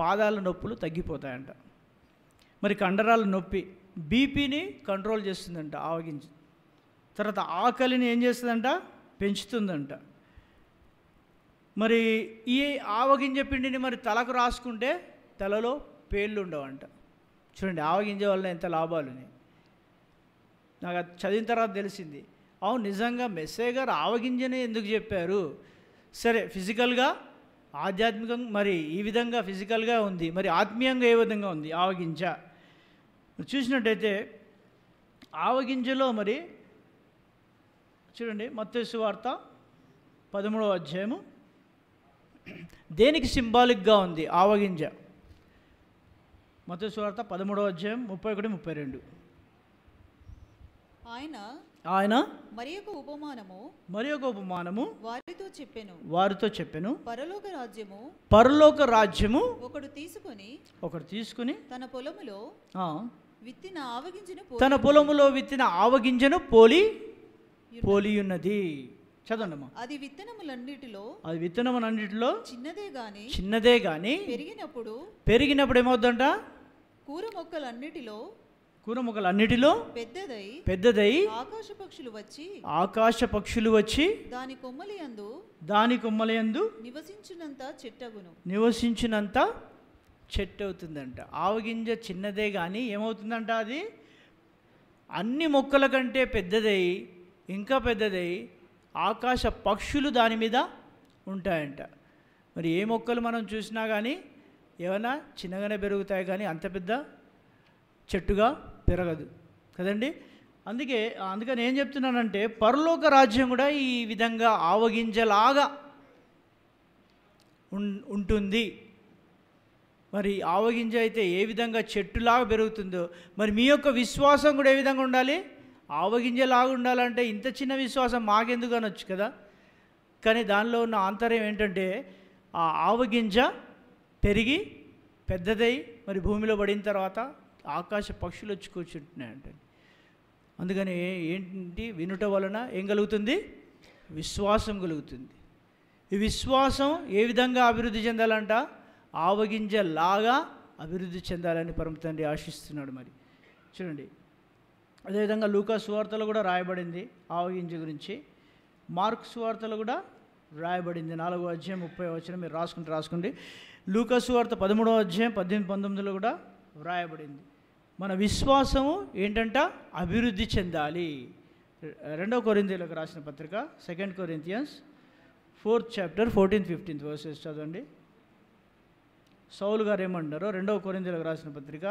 పాదాల నొప్పులు తగ్గిపోతాయంట మరి కండరాల నొప్పి బీపీని కంట్రోల్ చేస్తుందంట ఆవగింజ తర్వాత ఆకలిని ఏం చేస్తుందంట పెంచుతుందంట మరి ఈ ఆవగింజ పిండిని మరి తలకు రాసుకుంటే తలలో పేర్లు ఉండవంట చూడండి ఆవగింజ వల్ల ఎంత లాభాలు నాకు అది చదివిన తర్వాత తెలిసింది అవును నిజంగా మెస్సే గారు ఆవగింజనే ఎందుకు చెప్పారు సరే ఫిజికల్గా ఆధ్యాత్మికంగా మరి ఈ విధంగా ఫిజికల్గా ఉంది మరి ఆత్మీయంగా ఏ విధంగా ఉంది ఆవగింజ చూసినట్టయితే ఆవగింజలో మరి చూడండి మత్స్సు వార్త పదమూడవ అధ్యాయము దేనికి సింబాలిక్గా ఉంది ఆవగింజ మత సువార్త పదమూడవ అధ్యాయం ముప్పై ఒకటి ముప్పై రెండు ఆయన ఆయన మరి ఒక ఉపమానము మరి ఒక ఉపమానము వారితో చెప్పాను వారితో చెప్పాను పరలోక రాజ్యము పరలోక రాజ్యము ఒకడు తీసుకొని ఒకడు తీసుకుని తన పొలములో విత్తిన ఆవగించను తన పొలములో విత్తిన ఆవగింజను పోలి పోలి ఉన్నది చదవండమ్మా అది విత్తనములన్నిటిలో అది విత్తనములన్నిటిలో చిన్నదే గాని చిన్నదే గాని పెరిగినప్పుడు పెరిగినప్పుడు ఏమవుతుందంట కూర మొక్కలన్నిటిలో కూర మొక్కలన్నిటిలో పెద్దదై పెద్దదై ఆకాశ పక్షులు వచ్చి ఆకాశ పక్షులు వచ్చి దాని యందు దాని యందు నివసించినంత చెట్టగును నివసించినంత చెట్టు అవుతుందంట ఆవగింజ చిన్నదే కానీ ఏమవుతుందంట అది అన్ని మొక్కల కంటే పెద్దదై ఇంకా పెద్దదై ఆకాశ పక్షులు దాని మీద ఉంటాయంట మరి ఏ మొక్కలు మనం చూసినా కానీ ఏమైనా చిన్నగానే పెరుగుతాయి కానీ అంత పెద్ద చెట్టుగా పెరగదు కదండి అందుకే అందుకని ఏం చెప్తున్నానంటే పరలోక రాజ్యం కూడా ఈ విధంగా ఆవగింజలాగా ఉంటుంది మరి ఆవగింజ అయితే ఏ విధంగా చెట్టులాగా పెరుగుతుందో మరి మీ యొక్క విశ్వాసం కూడా ఏ విధంగా ఉండాలి ఆవగింజలాగా ఉండాలంటే ఇంత చిన్న విశ్వాసం మాకెందుకు అనొచ్చు కదా కానీ దానిలో ఉన్న ఆంతర్యం ఏంటంటే ఆ ఆవగింజ పెరిగి పెద్దదై మరి భూమిలో పడిన తర్వాత ఆకాశ పక్షులు వచ్చి కూర్చుంటున్నాయంటే అందుకని ఏంటి వినుట వలన ఏం కలుగుతుంది విశ్వాసం కలుగుతుంది ఈ విశ్వాసం ఏ విధంగా అభివృద్ధి చెందాలంట ఆవగింజలాగా అభివృద్ధి చెందాలని తండ్రి ఆశిస్తున్నాడు మరి చూడండి అదేవిధంగా లూకా సువార్తలు కూడా రాయబడింది ఆవగింజ గురించి మార్క్ సువార్తలు కూడా రాయబడింది నాలుగో అధ్యాయం ముప్పై వచ్చిన మీరు రాసుకుంటే రాసుకోండి లూకసు వార్త పదమూడవ అధ్యాయం పద్దెనిమిది పంతొమ్మిదిలో కూడా వ్రాయబడింది మన విశ్వాసము ఏంటంట అభివృద్ధి చెందాలి రెండవ కొరింతీలకు రాసిన పత్రిక second Corinthians fourth chapter fourteenth fifteenth verses చదవండి సౌలు గారు ఏమంటున్నారో రెండవ కొరింతీలకు రాసిన పత్రిక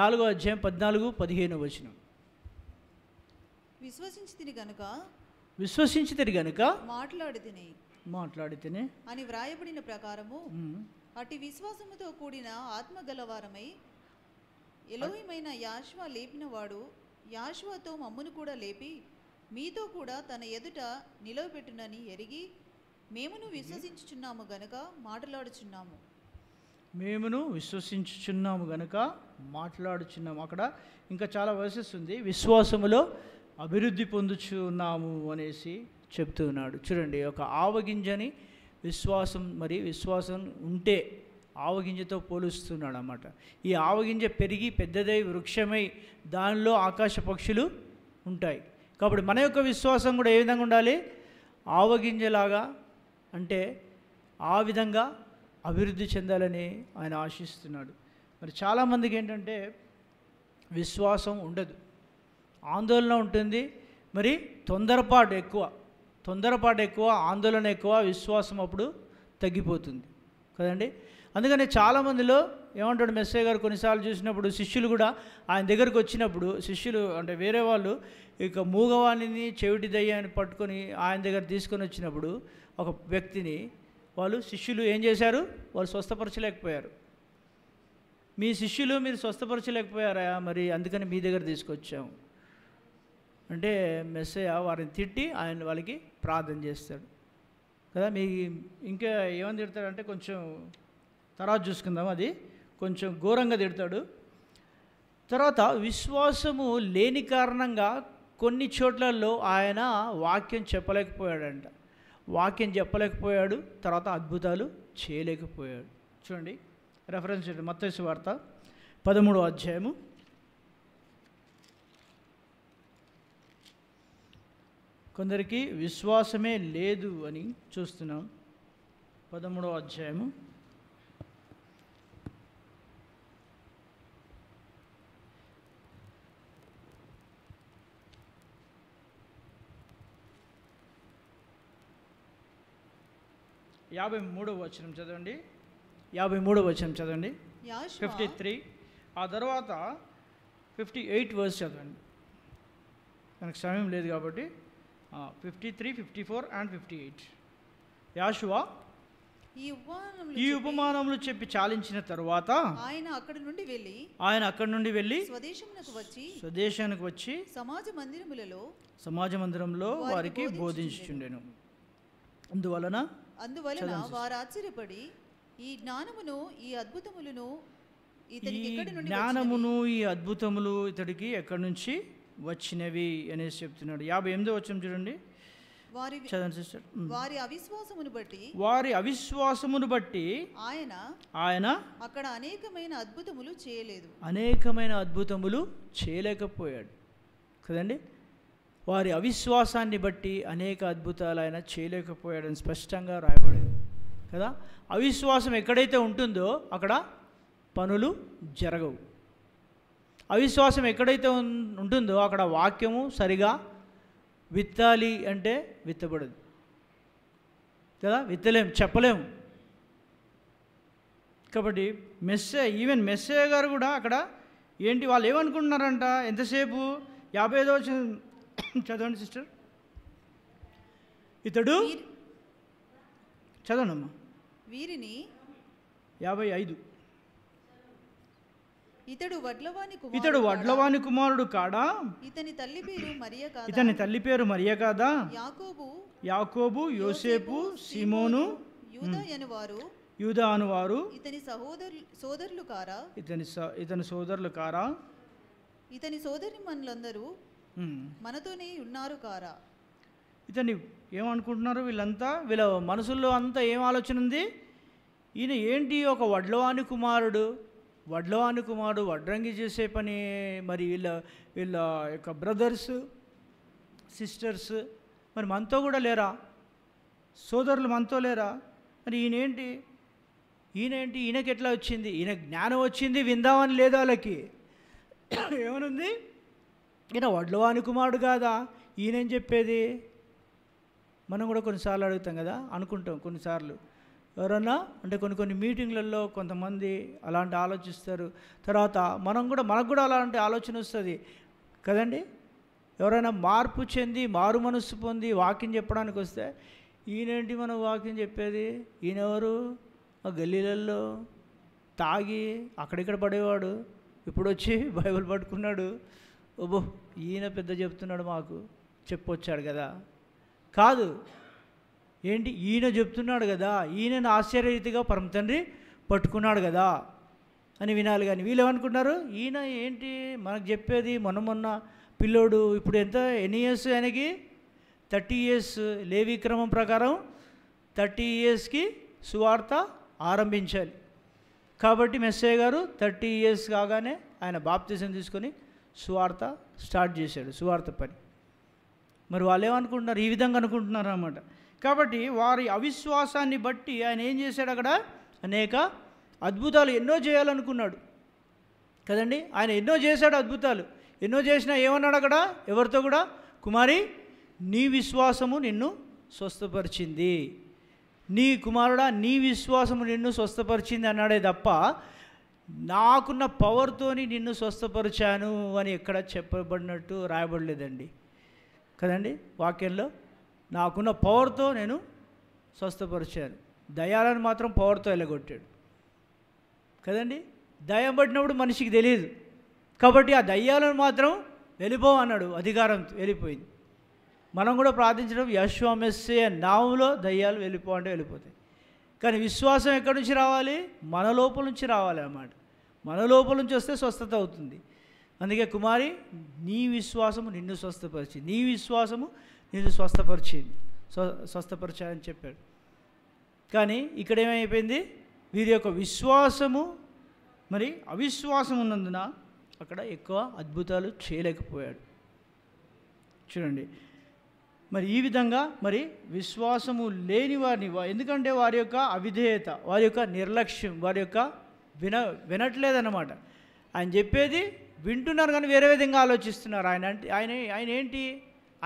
నాలుగో అధ్యాయం పద్నాలుగు పదిహేను వచనం విశ్వసించితిని గనుక విశ్వసించితిని గనుక మాట్లాడితిని మాట్లాడితేనే అని వ్రాయబడిన ప్రకారము అటు విశ్వాసముతో కూడిన ఆత్మగలవారమై ఎలోహిమైన యాశ్వ లేపినవాడు యాశ్వతో మమ్మును కూడా లేపి మీతో కూడా తన ఎదుట నిలవబెట్టునని ఎరిగి మేమును విశ్వసించుచున్నాము గనక మాట్లాడుచున్నాము మేమును విశ్వసించుచున్నాము గనక మాట్లాడుచున్నాము అక్కడ ఇంకా చాలా వయసెస్ ఉంది విశ్వాసములో అభివృద్ధి పొందుచున్నాము అనేసి చెప్తున్నాడు చూడండి ఒక ఆవగింజని విశ్వాసం మరి విశ్వాసం ఉంటే ఆవగింజతో పోలుస్తున్నాడు అన్నమాట ఈ ఆవగింజ పెరిగి పెద్దదై వృక్షమై దానిలో ఆకాశ పక్షులు ఉంటాయి కాబట్టి మన యొక్క విశ్వాసం కూడా ఏ విధంగా ఉండాలి ఆవగింజలాగా అంటే ఆ విధంగా అభివృద్ధి చెందాలని ఆయన ఆశిస్తున్నాడు మరి చాలామందికి ఏంటంటే విశ్వాసం ఉండదు ఆందోళన ఉంటుంది మరి తొందరపాటు ఎక్కువ తొందరపాటు ఎక్కువ ఆందోళన ఎక్కువ విశ్వాసం అప్పుడు తగ్గిపోతుంది కదండి అందుకని చాలామందిలో ఏమంటాడు మెస్సే గారు కొన్నిసార్లు చూసినప్పుడు శిష్యులు కూడా ఆయన దగ్గరకు వచ్చినప్పుడు శిష్యులు అంటే వేరే వాళ్ళు ఇక మూగవాణిని చెవిటి దయ్యాన్ని పట్టుకొని ఆయన దగ్గర తీసుకొని వచ్చినప్పుడు ఒక వ్యక్తిని వాళ్ళు శిష్యులు ఏం చేశారు వాళ్ళు స్వస్థపరచలేకపోయారు మీ శిష్యులు మీరు స్వస్థపరచలేకపోయారా మరి అందుకని మీ దగ్గర తీసుకొచ్చాము అంటే మెస్సయ వారిని తిట్టి ఆయన వాళ్ళకి ప్రార్థన చేస్తాడు కదా మీ ఇంకా ఏమని తిడతాడంటే కొంచెం తర్వాత చూసుకుందాం అది కొంచెం ఘోరంగా తిడతాడు తర్వాత విశ్వాసము లేని కారణంగా కొన్ని చోట్లలో ఆయన వాక్యం చెప్పలేకపోయాడంట వాక్యం చెప్పలేకపోయాడు తర్వాత అద్భుతాలు చేయలేకపోయాడు చూడండి రెఫరెన్స్ మొత్తం వార్త పదమూడో అధ్యాయము కొందరికి విశ్వాసమే లేదు అని చూస్తున్నాం పదమూడవ అధ్యాయము యాభై మూడవ వచనం చదవండి యాభై మూడవ వచనం చదవండి ఫిఫ్టీ త్రీ ఆ తర్వాత ఫిఫ్టీ ఎయిట్ వర్స్ చదవండి మనకు సమయం లేదు కాబట్టి fifty three fifty four and fifty eight ఈ ఉపమానములు ఈ ఉపమానములు చెప్పి చాలించిన తరువాత ఆయన అక్కడి నుండి వెళ్ళి ఆయన అక్కడి నుండి వెళ్ళి స్వదేశమునకు వచ్చి స్వదేశానికి వచ్చి సమాజ మందిరములలో సమాజ మందిరంలో వారికి బోధించుచుండెను అందువలన అందువలన వారు ఆశ్చర్యపడి ఈ జ్ఞానమును ఈ అద్భుతములను ఈ జ్ఞానమును ఈ అద్భుతములు ఇతడికి ఎక్కడి నుంచి వచ్చినవి అనేసి చెప్తున్నాడు యాభై ఎనిమిదో వచ్చిన చూడండి వారి వారి అవిశ్వాసమును బట్టి వారి అవిశ్వాసమును బట్టి ఆయన ఆయన అక్కడ అనేకమైన అద్భుతములు చేయలేదు అనేకమైన అద్భుతములు చేయలేకపోయాడు కదండి వారి అవిశ్వాసాన్ని బట్టి అనేక అద్భుతాలు ఆయన చేయలేకపోయాడని స్పష్టంగా రాయబడింది కదా అవిశ్వాసం ఎక్కడైతే ఉంటుందో అక్కడ పనులు జరగవు అవిశ్వాసం ఎక్కడైతే ఉంటుందో అక్కడ వాక్యము సరిగా విత్తాలి అంటే విత్తబడదు కదా విత్తలేం చెప్పలేము కాబట్టి మెస్సే ఈవెన్ మెస్సే గారు కూడా అక్కడ ఏంటి వాళ్ళు ఏమనుకుంటున్నారంట ఎంతసేపు యాభై ఐదో చదవండి సిస్టర్ ఇతడు చదవండి అమ్మా వీరిని యాభై ఐదు ఇతడు వడ్లవాని ఇతడు వడ్లవాని కుమారుడు కాడా ఇతని తల్లి పేరు మరియా కాదా ఇతని తల్లి పేరు మరియా కాదా యాకోబు యాకోబు యోసేపు సిమోను యూదా అనువారు యూదా ఇతని సహోదరు సోదరులు కారా ఇతని ఇతని సోదరులు కారా ఇతని సోదరి మనులందరూ మనతోనే ఉన్నారు కారా ఇతని ఏమనుకుంటున్నారు వీళ్ళంతా వీళ్ళ మనసుల్లో అంతా ఏం ఆలోచన ఉంది ఈయన ఏంటి ఒక వడ్లవాణి కుమారుడు వడ్లో అనుకుమారు వడ్రంగి చేసే పని మరి వీళ్ళ వీళ్ళ యొక్క బ్రదర్స్ సిస్టర్స్ మరి మనతో కూడా లేరా సోదరులు మనతో లేరా మరి ఈయనేంటి ఈయనేంటి ఈయనకి ఎట్లా వచ్చింది ఈయన జ్ఞానం వచ్చింది విందామని లేదు వాళ్ళకి ఏమనుంది ఈయన వడ్లవాని కుమారుడు కాదా ఈయనేం చెప్పేది మనం కూడా కొన్నిసార్లు అడుగుతాం కదా అనుకుంటాం కొన్నిసార్లు ఎవరన్నా అంటే కొన్ని కొన్ని మీటింగ్లలో కొంతమంది అలాంటి ఆలోచిస్తారు తర్వాత మనం కూడా మనకు కూడా అలాంటి ఆలోచన వస్తుంది కదండి ఎవరైనా మార్పు చెంది మారు మనస్సు పొంది వాక్యం చెప్పడానికి వస్తే ఈయనేంటి మనం వాక్యం చెప్పేది ఈయనెవరు ఆ గల్లీలలో తాగి అక్కడిక్కడ పడేవాడు ఇప్పుడు వచ్చి బైబిల్ పట్టుకున్నాడు ఓబో ఈయన పెద్ద చెప్తున్నాడు మాకు చెప్పొచ్చాడు కదా కాదు ఏంటి ఈయన చెప్తున్నాడు కదా ఈయనను ఆశ్చర్యరీతిగా పరమ తండ్రి పట్టుకున్నాడు కదా అని వినాలి కానీ వీళ్ళు ఏమనుకుంటున్నారు ఈయన ఏంటి మనకు చెప్పేది మొన్న మొన్న పిల్లోడు ఇప్పుడు ఎంత ఎన్ని ఇయర్స్ ఆయనకి థర్టీ ఇయర్స్ లేవి క్రమం ప్రకారం థర్టీ ఇయర్స్కి సువార్త ఆరంభించాలి కాబట్టి మెస్సయ్య గారు థర్టీ ఇయర్స్ కాగానే ఆయన బాప్తిజం తీసుకొని సువార్త స్టార్ట్ చేశాడు సువార్త పని మరి వాళ్ళు ఏమనుకుంటున్నారు ఈ విధంగా అనుకుంటున్నారు అన్నమాట కాబట్టి వారి అవిశ్వాసాన్ని బట్టి ఆయన ఏం చేశాడు అక్కడ అనేక అద్భుతాలు ఎన్నో చేయాలనుకున్నాడు కదండి ఆయన ఎన్నో చేశాడు అద్భుతాలు ఎన్నో చేసినా ఏమన్నాడు అక్కడ ఎవరితో కూడా కుమారి నీ విశ్వాసము నిన్ను స్వస్థపరిచింది నీ కుమారుడా నీ విశ్వాసము నిన్ను స్వస్థపరిచింది అన్నాడే తప్ప నాకున్న పవర్తోని నిన్ను స్వస్థపరిచాను అని ఎక్కడ చెప్పబడినట్టు రాయబడలేదండి కదండి వాక్యంలో నాకున్న పవర్తో నేను స్వస్థపరిచాను దయాలను మాత్రం పవర్తో వెళ్ళగొట్టాడు కదండి దయ్యం పడినప్పుడు మనిషికి తెలియదు కాబట్టి ఆ దయ్యాలను మాత్రం వెళ్ళిపో అన్నాడు అధికారం వెళ్ళిపోయింది మనం కూడా ప్రార్థించడం యశ్వామస్య నామంలో దయ్యాలు వెళ్ళిపో అంటే వెళ్ళిపోతాయి కానీ విశ్వాసం ఎక్కడి నుంచి రావాలి మన లోపల నుంచి రావాలి అన్నమాట మన లోపల నుంచి వస్తే స్వస్థత అవుతుంది అందుకే కుమారి నీ విశ్వాసము నిన్ను స్వస్థపరిచి నీ విశ్వాసము నిన్ను స్వస్థపరిచింది స్వ స్వస్థపరిచాయని చెప్పాడు కానీ ఇక్కడ ఏమైపోయింది వీరి యొక్క విశ్వాసము మరి అవిశ్వాసం ఉన్నందున అక్కడ ఎక్కువ అద్భుతాలు చేయలేకపోయాడు చూడండి మరి ఈ విధంగా మరి విశ్వాసము లేని వారిని ఎందుకంటే వారి యొక్క అవిధేయత వారి యొక్క నిర్లక్ష్యం వారి యొక్క విన వినట్లేదన్నమాట ఆయన చెప్పేది వింటున్నారు కానీ వేరే విధంగా ఆలోచిస్తున్నారు ఆయన అంటే ఆయన ఆయన ఏంటి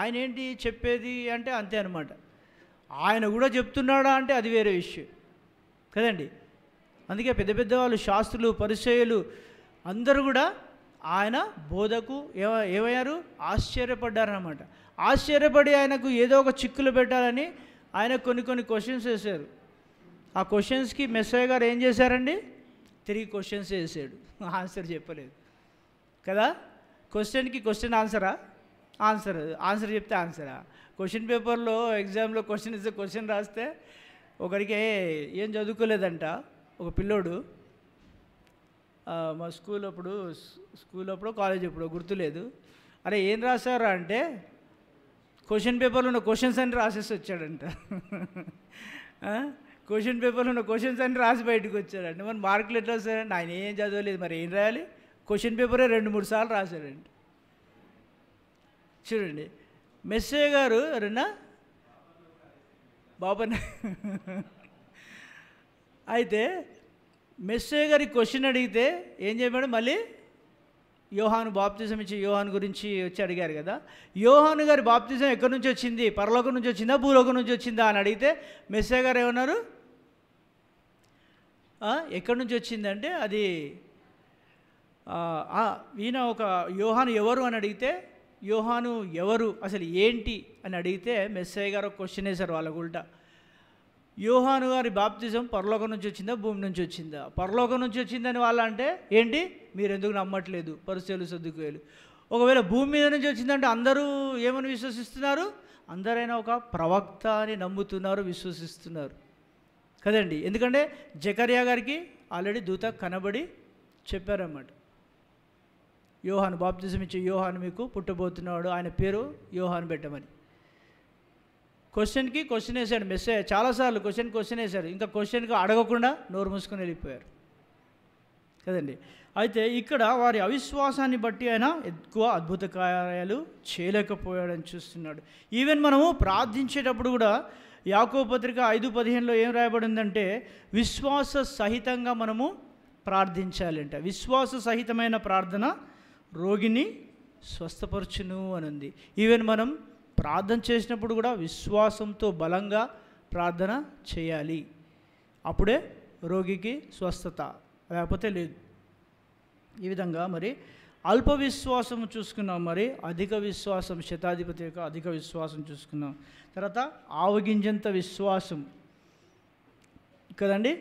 ఆయన ఏంటి చెప్పేది అంటే అంతే అనమాట ఆయన కూడా చెప్తున్నాడా అంటే అది వేరే విషయం కదండి అందుకే పెద్ద పెద్ద వాళ్ళు శాస్త్రులు పరిచయలు అందరూ కూడా ఆయన బోధకు ఏవ ఏమయ్యారు ఆశ్చర్యపడ్డారనమాట ఆశ్చర్యపడి ఆయనకు ఏదో ఒక చిక్కులు పెట్టాలని ఆయన కొన్ని కొన్ని క్వశ్చన్స్ వేశారు ఆ క్వశ్చన్స్కి మెస్సయ్య గారు ఏం చేశారండి త్రీ క్వశ్చన్స్ వేసాడు ఆన్సర్ చెప్పలేదు కదా క్వశ్చన్కి క్వశ్చన్ ఆన్సరా ఆన్సర్ ఆన్సర్ చెప్తే ఆన్సరా క్వశ్చన్ పేపర్లో ఎగ్జామ్లో క్వశ్చన్ ఇస్తే క్వశ్చన్ రాస్తే ఒకరికి ఏం చదువుకోలేదంట ఒక పిల్లోడు మా స్కూల్ అప్పుడు స్కూల్ అప్పుడు కాలేజ్ అప్పుడు గుర్తులేదు అరే ఏం రాశారా అంటే క్వశ్చన్ పేపర్లో ఉన్న క్వశ్చన్స్ అని రాసేసి వచ్చాడంట క్వశ్చన్ పేపర్లో ఉన్న క్వశ్చన్స్ అని రాసి బయటకు వచ్చాడంటే మరి మార్కులు ఎట్లా వస్తాడంటే ఆయన ఏం చదవలేదు మరి ఏం రాయాలి క్వశ్చన్ పేపరే రెండు మూడు సార్లు రాశాడంట చూడండి మెస్సే గారు ఎవరన్నా బాబా అయితే మెస్సే గారి క్వశ్చన్ అడిగితే ఏం చెప్పాడు మళ్ళీ యోహాను బాప్తిజం ఇచ్చి యోహాన్ గురించి వచ్చి అడిగారు కదా యోహాను గారి బాప్తిజం ఎక్కడి నుంచి వచ్చింది పరలోకం నుంచి వచ్చిందా భూలోకం నుంచి వచ్చిందా అని అడిగితే మెస్సే గారు ఏమన్నారు ఎక్కడి నుంచి వచ్చిందంటే అది ఈయన ఒక యోహాను ఎవరు అని అడిగితే యోహాను ఎవరు అసలు ఏంటి అని అడిగితే మెస్సయ్య గారు క్వశ్చన్ వేశారు వాళ్ళ గుల్ట యోహాను గారి బాప్తిజం పరలోకం నుంచి వచ్చిందా భూమి నుంచి వచ్చిందా పరలోకం నుంచి వచ్చిందని వాళ్ళ అంటే ఏంటి మీరు ఎందుకు నమ్మట్లేదు పరిస్థితులు సర్దుకువేలు ఒకవేళ భూమి మీద నుంచి వచ్చిందంటే అందరూ ఏమని విశ్వసిస్తున్నారు అందరైనా ఒక ప్రవక్త అని నమ్ముతున్నారు విశ్వసిస్తున్నారు కదండి ఎందుకంటే జకర్యా గారికి ఆల్రెడీ దూత కనబడి చెప్పారన్నమాట యోహాను బాప్తిజం ఇచ్చే యోహాను మీకు పుట్టబోతున్నాడు ఆయన పేరు యోహాను పెట్టమని క్వశ్చన్కి క్వశ్చన్ వేశాడు మెస్సే చాలాసార్లు క్వశ్చన్ క్వశ్చన్ వేశారు ఇంకా క్వశ్చన్కి అడగకుండా నోరు మూసుకొని వెళ్ళిపోయారు కదండి అయితే ఇక్కడ వారి అవిశ్వాసాన్ని బట్టి ఆయన ఎక్కువ అద్భుత కార్యాలు చేయలేకపోయాడని చూస్తున్నాడు ఈవెన్ మనము ప్రార్థించేటప్పుడు కూడా యాకో పత్రిక ఐదు పదిహేనులో ఏం రాయబడిందంటే విశ్వాస సహితంగా మనము ప్రార్థించాలంట విశ్వాస సహితమైన ప్రార్థన రోగిని స్వస్థపరచును అని ఉంది ఈవెన్ మనం ప్రార్థన చేసినప్పుడు కూడా విశ్వాసంతో బలంగా ప్రార్థన చేయాలి అప్పుడే రోగికి స్వస్థత లేకపోతే లేదు ఈ విధంగా మరి అల్ప విశ్వాసం చూసుకున్నాం మరి అధిక విశ్వాసం శతాధిపతి యొక్క అధిక విశ్వాసం చూసుకున్నాం తర్వాత ఆవగింజంత విశ్వాసం కదండి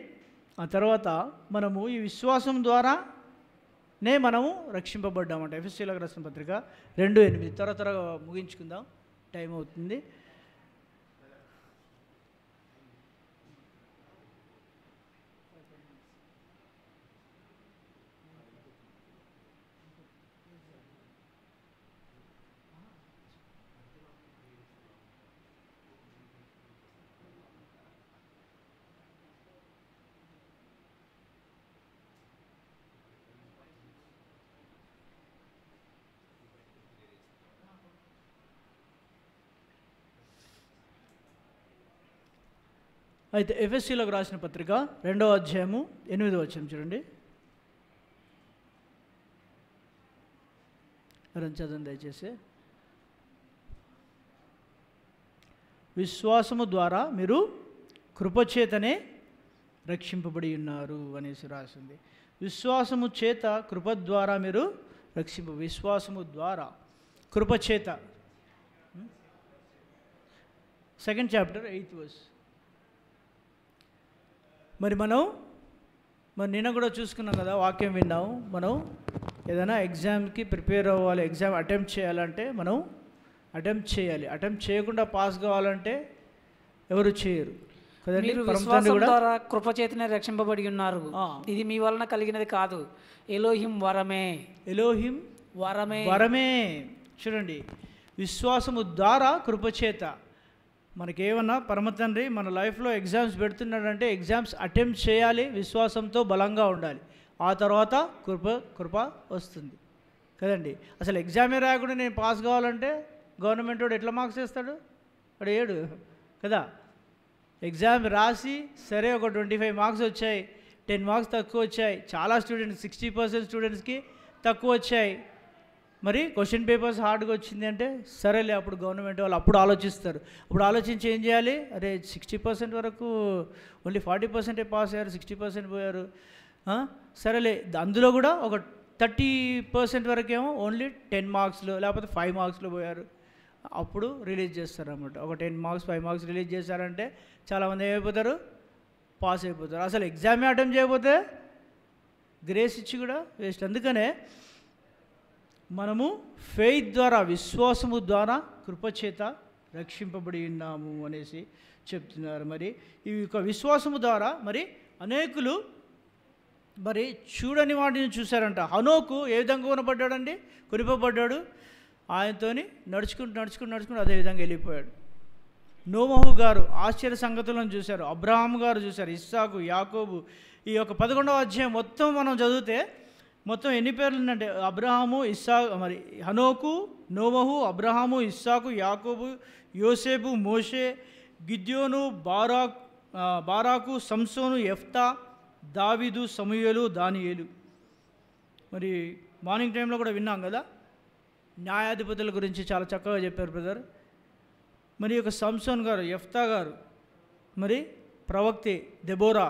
ఆ తర్వాత మనము ఈ విశ్వాసం ద్వారా నే మనము రక్షింపబడ్డామంట ఎఫ్ఎస్సీలకు రాసిన పత్రిక రెండు ఎనిమిది త్వర త్వరగా ముగించుకుందాం టైం అవుతుంది అయితే ఎఫ్ఎస్సీలకు రాసిన పత్రిక రెండవ అధ్యాయము ఎనిమిదో వచ్చాము చూడండి చదవండి దయచేసి విశ్వాసము ద్వారా మీరు కృపచేతనే రక్షింపబడి ఉన్నారు అనేసి రాసింది విశ్వాసము చేత కృప ద్వారా మీరు రక్షింప విశ్వాసము ద్వారా కృపచేత సెకండ్ చాప్టర్ ఎయిత్ వర్స్ మరి మనం మరి నిన్న కూడా చూసుకున్నాం కదా వాక్యం విన్నాం మనం ఏదైనా ఎగ్జామ్కి ప్రిపేర్ అవ్వాలి ఎగ్జామ్ అటెంప్ట్ చేయాలంటే మనం అటెంప్ట్ చేయాలి అటెంప్ట్ చేయకుండా పాస్ కావాలంటే ఎవరు చేయరు మీరు విశ్వాసం ద్వారా కృపచేతనే రక్షింపబడి ఉన్నారు ఇది మీ వలన కలిగినది కాదు ఎలోహిం వరమే ఎలోహిం వరమే వరమే చూడండి విశ్వాసము ద్వారా కృపచేత మనకేమన్నా పరమ తండ్రి మన లైఫ్లో ఎగ్జామ్స్ పెడుతున్నాడంటే ఎగ్జామ్స్ అటెంప్ట్ చేయాలి విశ్వాసంతో బలంగా ఉండాలి ఆ తర్వాత కృప కృప వస్తుంది కదండి అసలు ఎగ్జామే రాయకుండా నేను పాస్ కావాలంటే గవర్నమెంట్ వాడు ఎట్లా మార్క్స్ వేస్తాడు వాడు ఏడు కదా ఎగ్జామ్ రాసి సరే ఒక ట్వంటీ ఫైవ్ మార్క్స్ వచ్చాయి టెన్ మార్క్స్ తక్కువ వచ్చాయి చాలా స్టూడెంట్స్ సిక్స్టీ పర్సెంట్ స్టూడెంట్స్కి తక్కువ వచ్చాయి మరి క్వశ్చన్ పేపర్స్ హార్డ్గా వచ్చింది అంటే సరేలే అప్పుడు గవర్నమెంట్ వాళ్ళు అప్పుడు ఆలోచిస్తారు అప్పుడు ఆలోచించి ఏం చేయాలి అరే సిక్స్టీ పర్సెంట్ వరకు ఓన్లీ ఫార్టీ పర్సెంటే పాస్ అయ్యారు సిక్స్టీ పర్సెంట్ పోయారు సరేలే అందులో కూడా ఒక థర్టీ పర్సెంట్ వరకేమో ఓన్లీ టెన్ మార్క్స్లో లేకపోతే ఫైవ్ మార్క్స్లో పోయారు అప్పుడు రిలీజ్ అనమాట ఒక ten marks five marks release చేశారంటే చాలామంది ఏమైపోతారు పాస్ అయిపోతారు అసలు ఎగ్జామే అటెంప్ట్ చేయకపోతే గ్రేస్ ఇచ్చి కూడా వేస్ట్ అందుకనే మనము ఫెయిత్ ద్వారా విశ్వాసము ద్వారా కృపచేత రక్షింపబడి ఉన్నాము అనేసి చెప్తున్నారు మరి ఈ యొక్క విశ్వాసము ద్వారా మరి అనేకులు మరి చూడని వాటిని చూశారంట హనోకు ఏ విధంగా కొనబడ్డాడండి కురిపబడ్డాడు ఆయనతోని నడుచుకుంటూ నడుచుకుంటూ నడుచుకుంటూ అదేవిధంగా వెళ్ళిపోయాడు నోమహు గారు ఆశ్చర్య సంగతులను చూశారు అబ్రహాం గారు చూశారు ఇస్సాకు యాకోబు ఈ యొక్క పదకొండవ అధ్యాయం మొత్తం మనం చదివితే మొత్తం ఎన్ని పేర్లు ఉన్నాయంటే అబ్రహాము ఇస్సా మరి హనోకు నోవహు అబ్రహాము ఇస్సాకు యాకోబు యోసేపు మోషే గిద్యోను బారాక్ బారాకు సంసోను ఎఫ్తా దావిదు సమూయలు దానియేలు మరి మార్నింగ్ టైంలో కూడా విన్నాం కదా న్యాయాధిపతుల గురించి చాలా చక్కగా చెప్పారు బ్రదర్ మరి యొక్క సంసోన్ గారు ఎఫ్తా గారు మరి ప్రవక్తే దెబోరా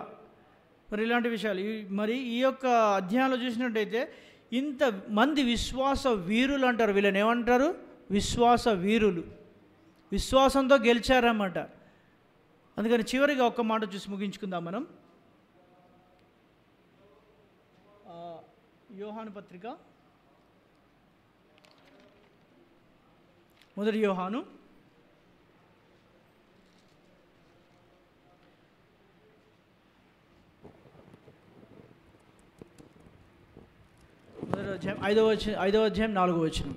మరి ఇలాంటి విషయాలు మరి ఈ యొక్క అధ్యాయంలో చూసినట్టయితే ఇంత మంది విశ్వాస వీరులు అంటారు వీళ్ళని ఏమంటారు విశ్వాస వీరులు విశ్వాసంతో గెలిచారన్నమాట అందుకని చివరిగా ఒక్క మాట చూసి ముగించుకుందాం మనం యోహాను పత్రిక మొదటి యోహాను మొదటి అధ్యాయం ఐదవ ఐదవ అధ్యాయం నాలుగవ వచనం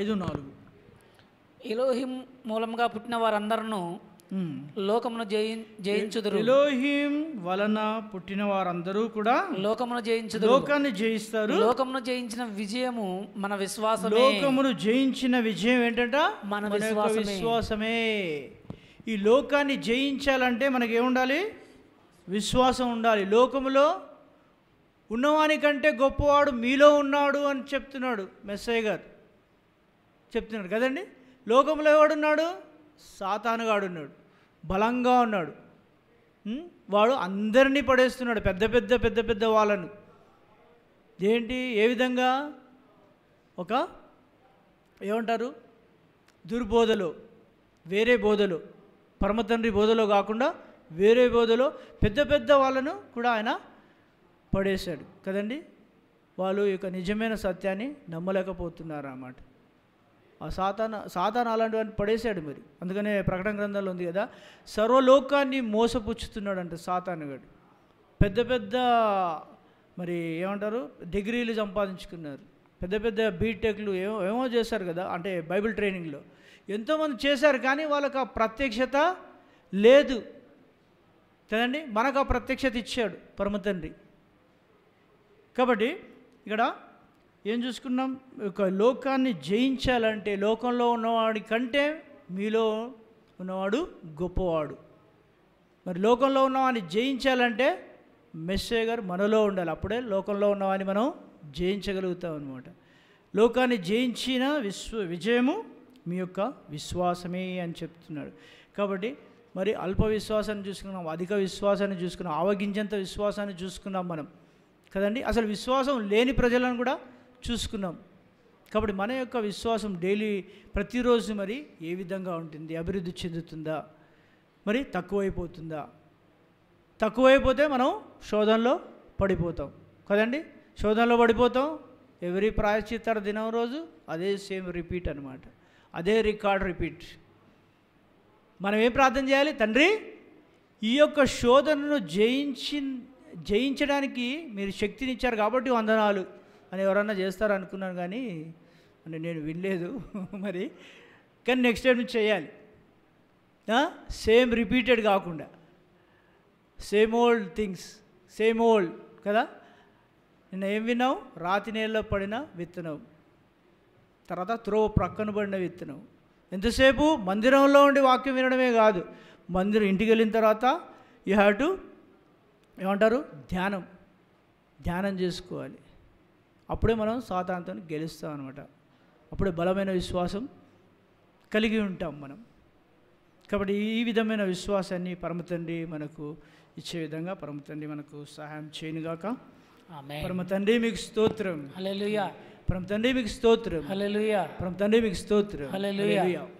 ఐదు నాలుగు ఇలోహిం మూలంగా పుట్టిన వారందరూ లోకమును జయి జయించుదురు ఎలోహిం వలన పుట్టిన వారందరూ కూడా లోకమును జయించుదురు లోకాన్ని జయిస్తారు లోకమును జయించిన విజయము మన విశ్వాసం లోకమును జయించిన విజయం ఏంటంట మన విశ్వాసమే ఈ లోకాన్ని జయించాలంటే మనకేముండాలి విశ్వాసం ఉండాలి లోకములో ఉన్నవానికంటే గొప్పవాడు మీలో ఉన్నాడు అని చెప్తున్నాడు మెస్సయ్య గారు చెప్తున్నాడు కదండి లోకంలో ఎవడున్నాడు సాతానుగాడు ఉన్నాడు బలంగా ఉన్నాడు వాడు అందరినీ పడేస్తున్నాడు పెద్ద పెద్ద పెద్ద పెద్ద వాళ్ళను ఏంటి ఏ విధంగా ఒక ఏమంటారు దుర్బోధలో వేరే బోధలో పరమతండ్రి బోధలో కాకుండా వేరే బోధలో పెద్ద పెద్ద వాళ్ళను కూడా ఆయన పడేశాడు కదండి వాళ్ళు యొక్క నిజమైన సత్యాన్ని నమ్మలేకపోతున్నారు అన్నమాట ఆ సాతాన సాతాన అలాంటివన్నీ పడేశాడు మరి అందుకనే ప్రకటన గ్రంథాలు ఉంది కదా సర్వలోకాన్ని మోసపుచ్చుతున్నాడు అంటే సాతానుగాడు పెద్ద పెద్ద మరి ఏమంటారు డిగ్రీలు సంపాదించుకున్నారు పెద్ద పెద్ద బీటెక్లు ఏమో ఏమో చేశారు కదా అంటే బైబిల్ ట్రైనింగ్లో ఎంతోమంది చేశారు కానీ వాళ్ళకు ఆ ప్రత్యక్షత లేదు కదండి మనకు ఆ ప్రత్యక్షత ఇచ్చాడు పరమ తండ్రి కాబట్టి ఇక్కడ ఏం చూసుకున్నాం ఒక లోకాన్ని జయించాలంటే లోకంలో ఉన్నవాడి కంటే మీలో ఉన్నవాడు గొప్పవాడు మరి లోకంలో ఉన్నవాడిని జయించాలంటే మెస్సే గారు మనలో ఉండాలి అప్పుడే లోకంలో ఉన్నవాడిని మనం జయించగలుగుతాం అనమాట లోకాన్ని జయించిన విశ్వ విజయము మీ యొక్క విశ్వాసమే అని చెప్తున్నాడు కాబట్టి మరి అల్ప విశ్వాసాన్ని చూసుకున్నాం అధిక విశ్వాసాన్ని చూసుకున్నాం ఆవగించేంత విశ్వాసాన్ని చూసుకున్నాం మనం కదండి అసలు విశ్వాసం లేని ప్రజలను కూడా చూసుకున్నాం కాబట్టి మన యొక్క విశ్వాసం డైలీ ప్రతిరోజు మరి ఏ విధంగా ఉంటుంది అభివృద్ధి చెందుతుందా మరి తక్కువైపోతుందా తక్కువైపోతే మనం శోధనలో పడిపోతాం కదండి శోధనలో పడిపోతాం ఎవరి ప్రాయశ్చిత్తర దినం రోజు అదే సేమ్ రిపీట్ అనమాట అదే రికార్డ్ రిపీట్ మనం ఏం ప్రార్థన చేయాలి తండ్రి ఈ యొక్క శోధనను జయించి జయించడానికి మీరు శక్తినిచ్చారు కాబట్టి వందనాలు అని ఎవరన్నా చేస్తారు అనుకున్నాను కానీ అంటే నేను వినలేదు మరి కానీ నెక్స్ట్ టైం నుంచి చేయాలి సేమ్ రిపీటెడ్ కాకుండా same old things same old కదా నిన్న ఏం విన్నావు రాతి నేలలో పడిన విత్తనం తర్వాత త్రోవ ప్రక్కన పడిన విత్తనం ఎంతసేపు మందిరంలో ఉండి వాక్యం వినడమే కాదు మందిరం ఇంటికి వెళ్ళిన తర్వాత యూ హ్యావ్ టు ఏమంటారు ధ్యానం ధ్యానం చేసుకోవాలి అప్పుడే మనం స్వాతంత్రం గెలుస్తాం అనమాట అప్పుడే బలమైన విశ్వాసం కలిగి ఉంటాం మనం కాబట్టి ఈ విధమైన విశ్వాసాన్ని తండ్రి మనకు ఇచ్చే విధంగా తండ్రి మనకు సహాయం చేయనుగాక పరమ తండ్రి మీకు స్తోత్రం పరమ తండ్రి మీకు స్తోత్రం పరమ తండ్రి మీకు స్తోత్రం